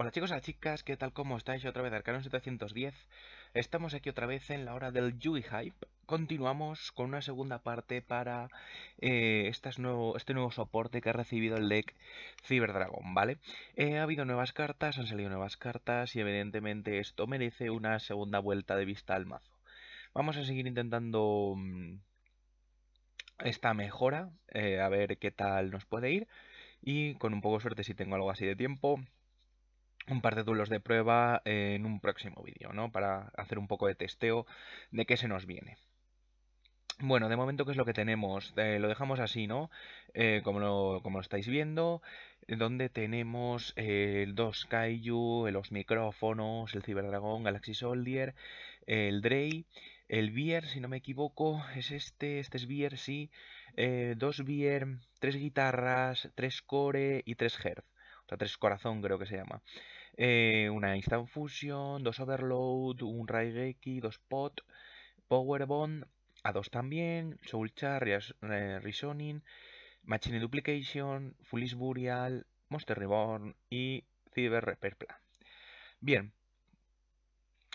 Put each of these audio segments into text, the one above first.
Hola chicos, y chicas, ¿qué tal? ¿Cómo estáis? Otra vez Arcanon 710. Estamos aquí otra vez en la hora del Yui Hype. Continuamos con una segunda parte para eh, este, nuevo, soporte que ha recibido el deck Cyber Dragon, ¿vale? Eh, ha habido nuevas cartas, han salido nuevas cartas y evidentemente esto merece una segunda vuelta de vista al mazo. Vamos a seguir intentando mm, esta mejora, eh, a ver qué tal nos puede ir. Y con un poco de suerte, si tengo algo así de tiempo, un par de duelos de prueba eh, en un próximo vídeo, ¿no? Para hacer un poco de testeo de qué se nos viene. Bueno, de momento, ¿qué es lo que tenemos? Eh, lo dejamos así, ¿no? Eh, como, lo, como, estáis viendo, donde tenemos el 2 Kaiju, los micrófonos, el Ciberdragón, Galaxy Soldier, el Drey, el Beer. si no me equivoco, es este, este es Beer, sí, dos Beer, tres guitarras, tres core y tres Hertz, o sea, tres corazón creo que se llama. Eh, una Instant Fusion, dos Overload, un Raigeki, dos Pot, Power Bond, A2 también, Soul char eh, Resoning, Machine Duplication, Foolish Burial, Monster Reborn y Cyber Repair Plan. Bien,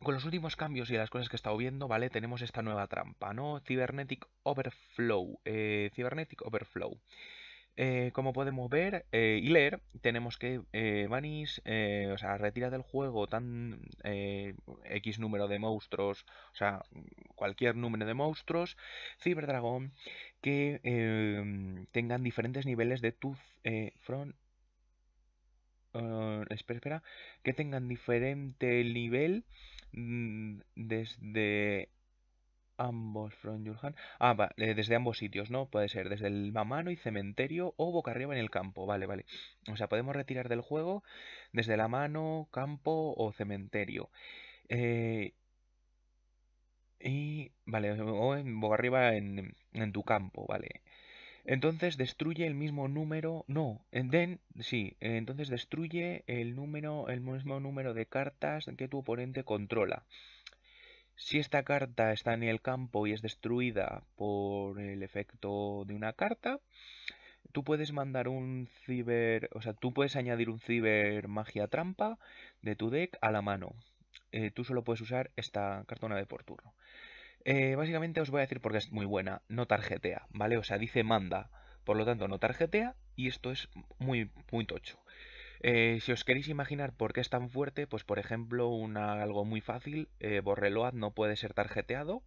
con los últimos cambios y las cosas que he estado viendo, ¿vale? Tenemos esta nueva trampa, ¿no? Cybernetic Overflow. Eh, Cybernetic Overflow. Eh, como podemos ver eh, y leer, tenemos que eh, eh o sea, retira del juego tan X número de monstruos, o sea, cualquier número de monstruos, Ciberdragón, que em, tengan diferentes niveles de tu front. espera, espera, que tengan diferente nivel mm, desde Ambos from Ah, eh, desde ambos sitios, ¿no? Puede ser desde la mano y cementerio o boca arriba en el campo. Vale, vale. O sea, podemos retirar del juego desde la mano, campo o cementerio. Eh, y. Vale, o boca arriba en, tu campo, vale. Entonces destruye el mismo número. No, den. Sí, eh, entonces destruye el número, el mismo número de cartas que tu oponente controla. Si esta carta está en el campo y es destruida por el efecto de una carta, tú puedes mandar un ciber, o sea, tú puedes añadir un ciber magia trampa de tu deck a la mano. Eh, tú solo puedes usar esta carta una vez por turno. Eh, básicamente os voy a decir porque es muy buena, no tarjetea, ¿vale? O sea, dice manda, por lo tanto no tarjetea y esto es muy, muy tocho. Eh, si os queréis imaginar por qué es tan fuerte, pues por ejemplo, una, algo muy fácil, eh, Borreload no puede ser tarjeteado,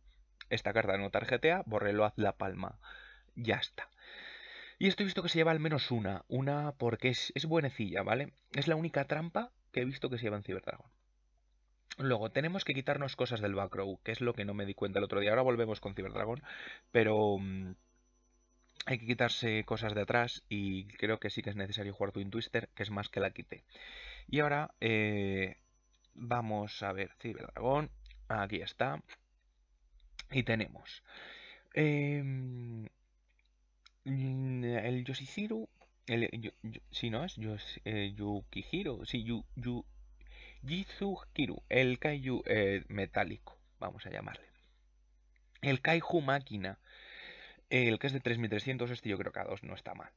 esta carta no tarjetea, Borreload la palma, ya está. Y esto he visto que se lleva al menos una, una porque es, es buenecilla, ¿vale? Es la única trampa que he visto que se lleva en Ciberdragon. Luego, tenemos que quitarnos cosas del backrow, que es lo que no me di cuenta el otro día. Ahora volvemos con Ciberdragon, pero... Mm, hay que quitarse cosas de atrás y creo que sí que es necesario jugar Twin Twister, que es más que la quite. Y ahora eh, vamos a ver Ciberdragón, aquí está, y tenemos em, el Yoshihiru, si no es eh, Yukihiro, sí, yu, yu, el Kaiju eh, metálico, vamos a llamarle. El Kaiju máquina, el que es de 3300, este yo creo que a 2 no está mal.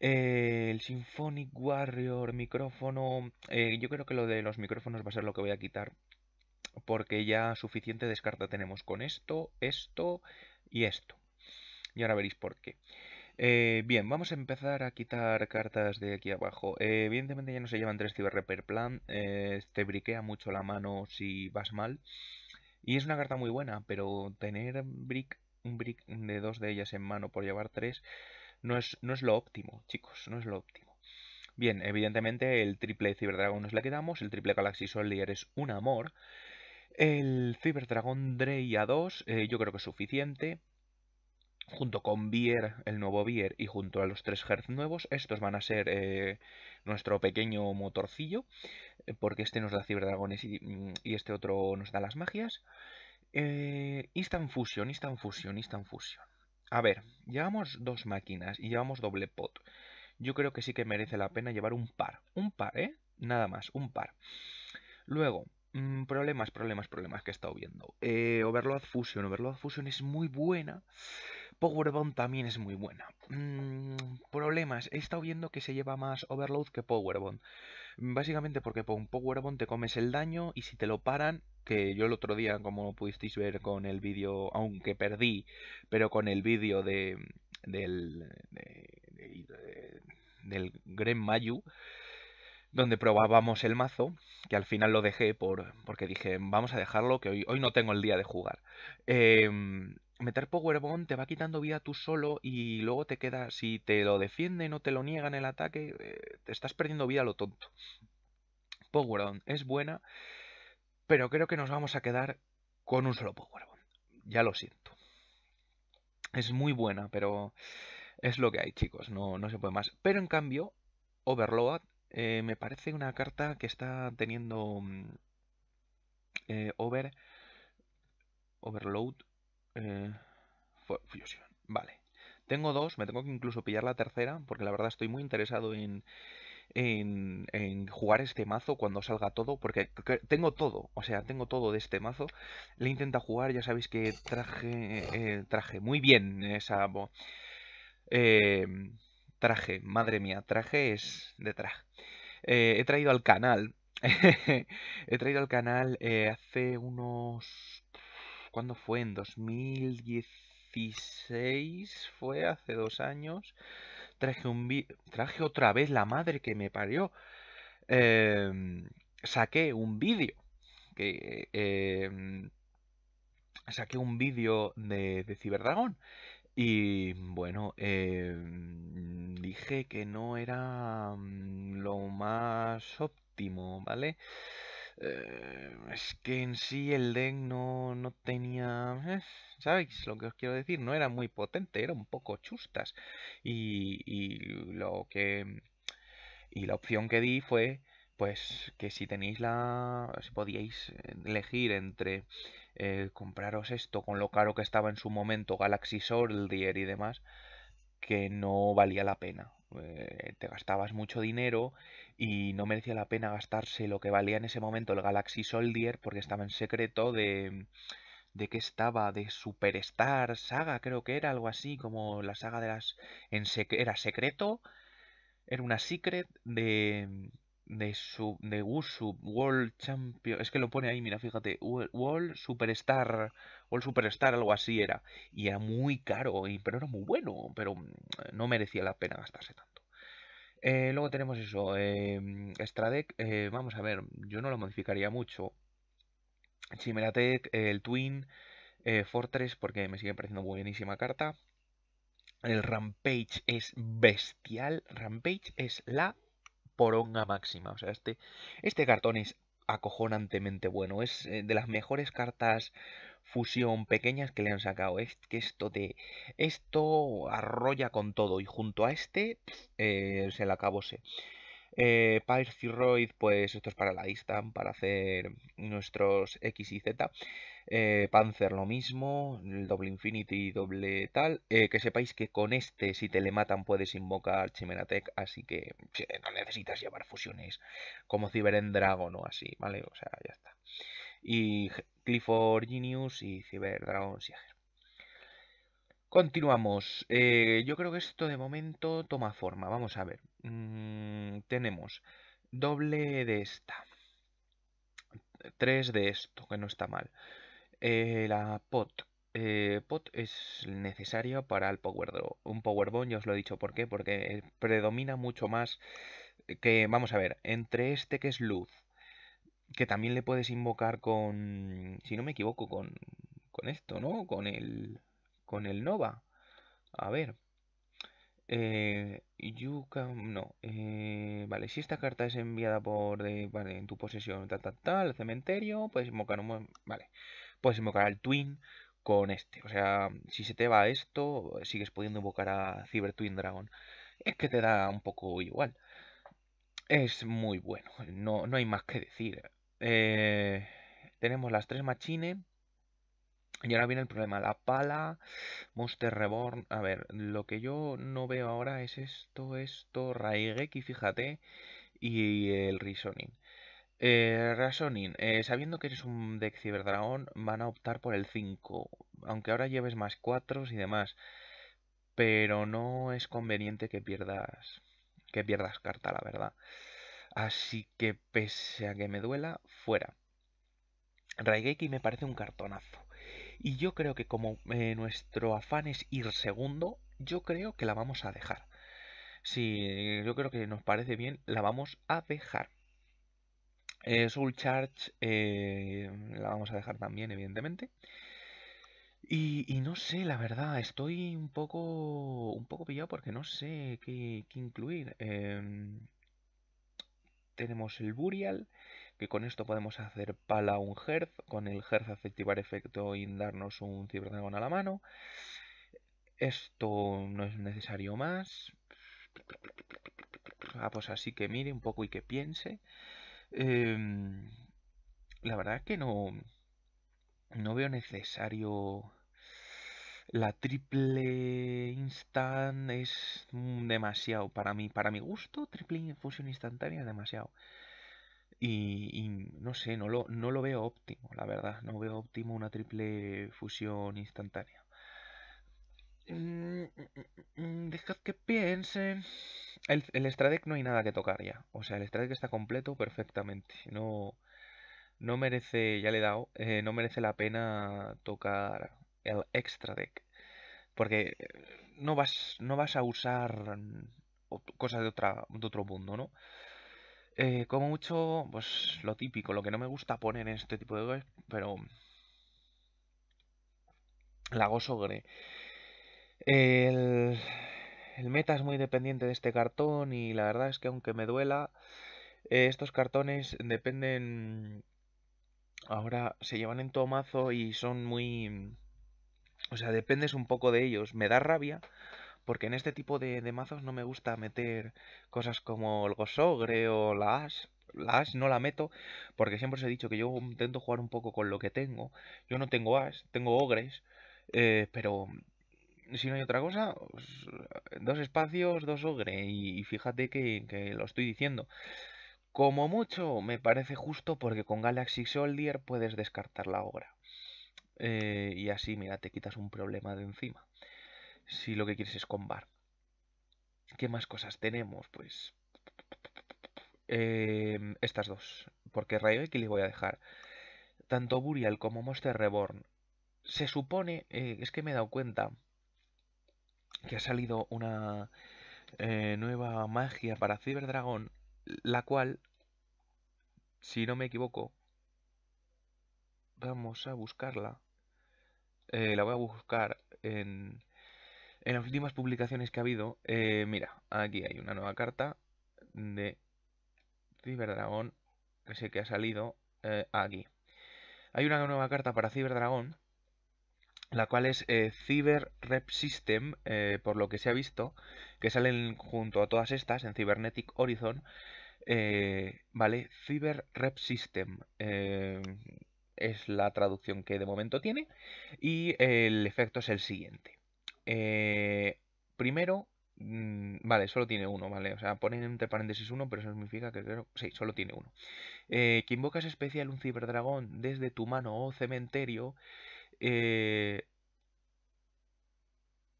Eh, el Symphonic Warrior, micrófono. Eh, yo creo que lo de los micrófonos va a ser lo que voy a quitar. Porque ya suficiente descarta tenemos con esto, esto y esto. Y ahora veréis por qué. Eh, bien, vamos a empezar a quitar cartas de aquí abajo. evidentemente ya no se llevan tres cyber per plan. te briquea mucho la mano si vas mal. Y es una carta muy buena, pero tener brick un brick de dos de ellas en mano por llevar tres no es, no es lo óptimo, chicos, no es lo óptimo. Bien, evidentemente el triple ciberdragón nos la quedamos, el triple Galaxy Soldier es un amor, el ciberdragón Drey A2 eh, yo creo que es suficiente, junto con Bier, el nuevo Bier, y junto a los tres hertz nuevos, estos van a ser eh, nuestro pequeño motorcillo, eh, porque este nos da ciberdragones y, y, este otro nos da las magias. Eh, instant Fusion, Instant Fusion, Instant Fusion. A ver, llevamos dos máquinas y llevamos doble pot. Yo creo que sí que merece la pena llevar un par. Un par, ¿eh? Nada más, un par. Luego, mm, problemas, problemas, problemas que he estado viendo. Eh, Overload Fusion. Overload Fusion es muy buena. Powerbomb también es muy buena. Mm, problemas. He estado viendo que se lleva más Overload que Powerbomb. Básicamente porque por un Powerbomb te comes el daño y si te lo paran, que yo el otro día, como pudisteis ver con el vídeo, aunque perdí, pero con el vídeo de, del, de, del Mayu, donde probábamos el mazo, que al final lo dejé por, porque dije, vamos a dejarlo, que hoy, hoy no tengo el día de jugar. Eh, meter Power te va quitando vida tú solo y luego te queda, si te lo defienden o te lo niegan el ataque, eh, te estás perdiendo vida lo tonto. Power es buena, pero creo que nos vamos a quedar con un solo Power Ya lo siento. Es muy buena, pero es lo que hay, chicos, no, no se puede más. Pero en cambio, Overload eh, me parece una carta que está teniendo mm, eh, over, Overload eh, Fusion. Vale. Tengo dos, me tengo que incluso pillar la tercera, porque la verdad estoy muy interesado en, en, jugar este mazo cuando salga todo, porque tengo todo, o sea, tengo todo de este mazo. Le intenta jugar, ya sabéis que traje, eh, traje muy bien esa... Eh, traje, madre mía, traje es de traje. he traído al canal, he traído al canal hace unos ¿Cuándo fue? En 2016 fue, hace dos años. Traje, un traje otra vez la madre que me parió. Em, saqué un vídeo. Que, em, saqué un vídeo de, Ciberdragón. Y bueno, em, dije que no era mm, lo más óptimo, ¿vale? Em, es que en sí el deck no, no tenía... Eh, ¿Sabéis lo que os quiero decir? No era muy potente, era un poco chustas. Y, lo que... Mm, y la opción que di fue pues que si tenéis la si podíais elegir entre eh, compraros esto con lo caro que estaba en su momento Galaxy Soldier y demás que no valía la pena eh, te gastabas mucho dinero y no merecía la pena gastarse lo que valía en ese momento el Galaxy Soldier porque estaba en secreto de de que estaba de Superstar Saga creo que era algo así como la saga de las en era secreto era una secret de de su de World Champion, es que lo pone ahí, mira, fíjate, World Superstar, World Superstar algo así era, y era muy caro, y, pero era muy bueno, pero mm, no merecía la pena gastarse tanto. Eh, luego tenemos eso, em, eh, Stradec, vamos a ver, yo no lo modificaría mucho. Chimeratec, el Twin, eh, Fortress, porque me sigue pareciendo buenísima carta. El Rampage es bestial. Rampage es la poronga máxima. O sea, este, este cartón es acojonantemente bueno. Es eh, de las mejores cartas fusión pequeñas que le han sacado. Es que esto de Esto arrolla con todo. Y junto a este. Eh, se la se Eh, pues esto es para la Istan, para hacer nuestros X y Z. Eh, Panzer lo mismo, el doble Infinity, doble tal. Eh, que sepáis que con este, si te le matan, puedes invocar tech así que no necesitas llevar fusiones como dragón o así, ¿vale? O sea, ya está. Y Clifford Genius y Dragon Sieger. Continuamos. Eh, yo creo que esto de momento toma forma. Vamos a ver. Mm, tenemos doble de esta. Tres de esto, que no está mal. Eh, la POT. Eh, POT es necesario para el Power Un Powerbomb, ya os lo he dicho por porque eh, predomina mucho más que, vamos a ver, entre este que es luz, que también le puedes invocar con, si no me equivoco, con, con esto, ¿no? Con el, con el Nova. A ver. Eh, no. vale, si esta carta es enviada por vale, en tu posesión, tal, tal, tal, al cementerio, puedes invocar un... Vale puedes invocar al Twin con este. O sea, si se te va esto, sigues pudiendo invocar a Cyber Twin Dragon. Es que te da un poco igual. Es muy bueno, no, hay más que decir. Eh, tenemos las tres machines. Y ahora viene el problema, la pala, Monster Reborn... A ver, lo que yo no veo ahora es esto, esto, Raigeki, fíjate, y el Risoning. Eh, Rasonin, eh, sabiendo que eres un deck ciberdragón, van a optar por el 5, aunque ahora lleves más 4 y demás, pero no es conveniente que pierdas que pierdas carta, la verdad. Así que pese a que me duela, fuera. Raigeki me parece un cartonazo. Y yo creo que como eh, nuestro afán es ir segundo, yo creo que la vamos a dejar. Si yo creo que nos parece bien, la vamos a dejar. Eh, Soul Charge eh, la vamos a dejar también, evidentemente. Y, no sé, la verdad, estoy un poco, un poco pillado porque no sé qué, incluir. Em, tenemos el Burial, que con esto podemos hacer pala un Herz, con el Herz activar efecto y darnos un ciberdragón a la mano. Esto no es necesario más. Ah, pues así que mire un poco y que piense. Em, la verdad que no, no veo necesario la triple instant es demasiado para mí para mi gusto triple fusión instantánea es demasiado y, y, no sé no lo, no lo veo óptimo la verdad no veo óptimo una triple fusión instantánea Mm, mm, mm, dejad que piense El, extra deck no hay nada que tocar ya. O sea, el extra deck está completo perfectamente. No, no merece, ya le he dado, eh, no merece la pena tocar el extra deck. Porque eh, no vas, no vas a usar cosas de, otra, de otro mundo, ¿no? Eh, como mucho, pues lo típico, lo que no me gusta poner en este tipo de cosas pero... La Lago Sogre. El, meta es muy dependiente de este cartón y la verdad es que aunque me duela, eh, estos cartones dependen... Ahora se llevan en todo mazo y son muy... O sea, dependes un poco de ellos. Me da rabia porque en este tipo de, mazos no me gusta meter cosas como el Gosogre o la As. La As no la meto porque siempre os he dicho que yo intento jugar un poco con lo que tengo. Yo no tengo As, tengo Ogres, eh, pero si no hay otra cosa, pues, dos espacios, dos ogre. Y fíjate que, lo estoy diciendo. Como mucho me parece justo porque con Galaxy Soldier puedes descartar la obra. Eh, y así, mira, te quitas un problema de encima. Si lo que quieres es combar. ¿Qué más cosas tenemos? Pues... Em, estas dos. Porque Rayo X le voy a dejar. Tanto Burial como Monster Reborn. Se supone, eh, es que me he dado cuenta, que ha salido una eh, nueva magia para Ciberdragón, la cual, si no me equivoco, vamos a buscarla. Eh, la voy a buscar en, las últimas publicaciones que ha habido. Eh, mira, aquí hay una nueva carta de Ciberdragón, que sé que ha salido aquí. Hay una nueva carta para Ciberdragón la cual es eh, Cyber Rep System, eh, por lo que se ha visto, que salen junto a todas estas en Cybernetic Horizon, eh, ¿vale? Cyber Rep System es la traducción que de momento tiene y el efecto es el siguiente. primero, mm, vale, solo tiene uno, ¿vale? O sea, ponen entre paréntesis uno, pero eso significa que sí, solo tiene uno. que invocas especial un ciberdragón desde tu mano o cementerio eh,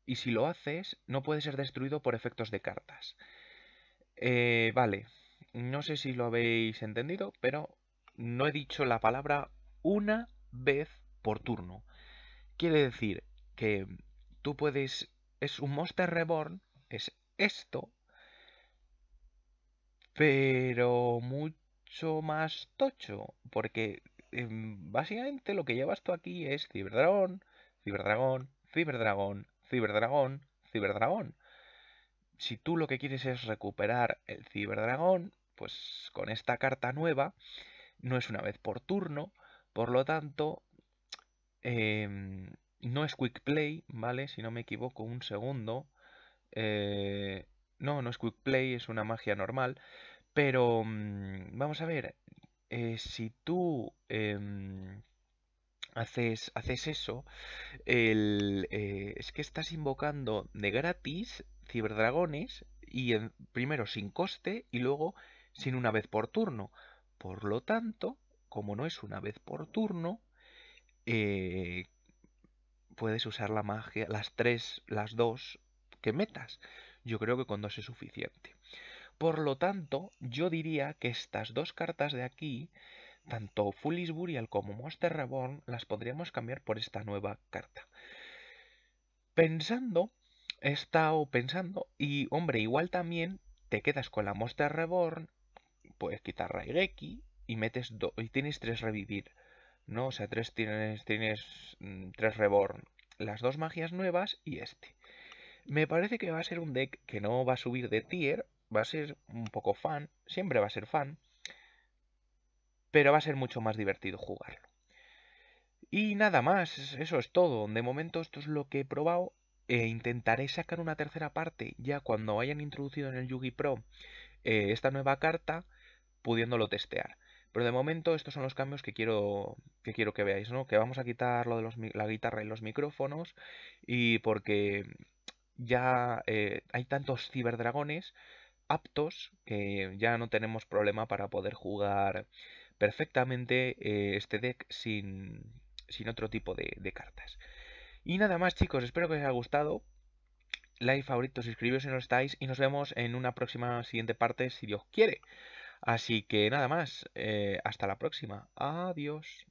y si lo haces, no puede ser destruido por efectos de cartas. Eh, vale, no sé si lo habéis entendido, pero no he dicho la palabra una vez por turno. Quiere decir que tú puedes... Es un Monster Reborn, es esto, pero mucho más tocho, porque Em, básicamente lo que llevas tú aquí es Ciberdragón, Ciberdragón, Ciberdragón, Ciberdragón, Ciberdragón. Si tú lo que quieres es recuperar el Ciberdragón, pues con esta carta nueva, no es una vez por turno, por lo tanto, em, no es Quick Play, ¿vale? Si no me equivoco, un segundo. Eh, no, no es Quick Play, es una magia normal. Pero mm, vamos a ver, eh, si tú em, haces, haces eso, eh, es que estás invocando de gratis ciberdragones y primero sin coste y luego sin una vez por turno. Por lo tanto, como no es una vez por turno, eh, puedes usar la magia, las tres, las dos que metas. Yo creo que con dos es suficiente. Por lo tanto, yo diría que estas dos cartas de aquí, tanto Foolish Burial como Monster Reborn, las podríamos cambiar por esta nueva carta. Pensando, he estado pensando, y hombre, igual también te quedas con la Monster Reborn, puedes quitar Raigeki y metes y tienes tres revivir, ¿no? O sea, tres tienes, tienes mm, tres Reborn, las dos magias nuevas y este. Me parece que va a ser un deck que no va a subir de tier, va a ser un poco fan, siempre va a ser fan, pero va a ser mucho más divertido jugarlo. Y nada más, eso es todo. De momento esto es lo que he probado. e intentaré sacar una tercera parte ya cuando hayan introducido en el Yugi Pro eh, esta nueva carta, pudiéndolo testear. Pero de momento estos son los cambios que quiero que, quiero que veáis, ¿no? Que vamos a quitar lo de la guitarra y los micrófonos y porque ya eh, hay tantos ciberdragones aptos, que eh, ya no tenemos problema para poder jugar perfectamente eh, este deck sin, otro tipo de, cartas. Y nada más chicos, espero que os haya gustado. Like, favorito, suscribiros si no estáis y nos vemos en una próxima siguiente parte si Dios quiere. Así que nada más, eh, hasta la próxima. Adiós.